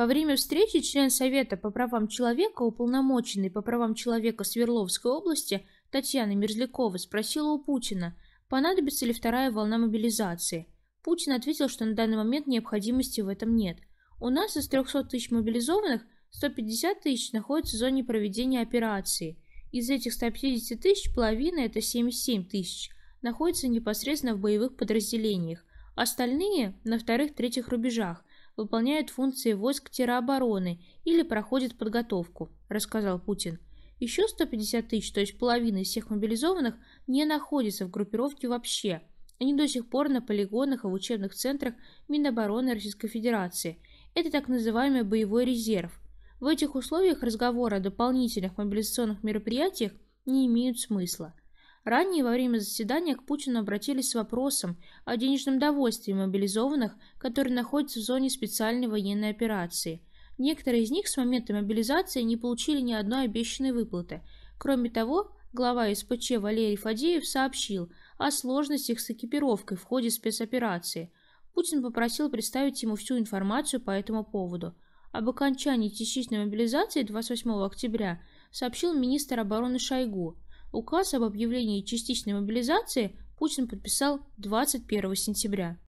Во время встречи член Совета по правам человека, уполномоченный по правам человека Свердловской области Татьяна Мерзлякова спросила у Путина, понадобится ли вторая волна мобилизации. Путин ответил, что на данный момент необходимости в этом нет. У нас из 300 тысяч мобилизованных 150 тысяч находятся в зоне проведения операции. Из этих 150 тысяч половина, это 77 тысяч, находится непосредственно в боевых подразделениях. Остальные – на вторых-третьих рубежах, выполняют функции войск террообороны или проходят подготовку, рассказал Путин. Еще 150 тысяч, то есть половина из всех мобилизованных, не находится в группировке вообще. Они до сих пор на полигонах и в учебных центрах Минобороны Российской Федерации. Это так называемый боевой резерв. В этих условиях разговоры о дополнительных мобилизационных мероприятиях не имеют смысла. Ранее во время заседания к Путину обратились с вопросом о денежном довольстве мобилизованных, которые находятся в зоне специальной военной операции. Некоторые из них с момента мобилизации не получили ни одной обещанной выплаты. Кроме того, глава СПЧ Валерий Фадеев сообщил о сложностях с экипировкой в ходе спецоперации. Путин попросил представить ему всю информацию по этому поводу. Об окончании частичной мобилизации 28 октября сообщил министр обороны Шойгу – Указ об объявлении частичной мобилизации Путин подписал 21 сентября.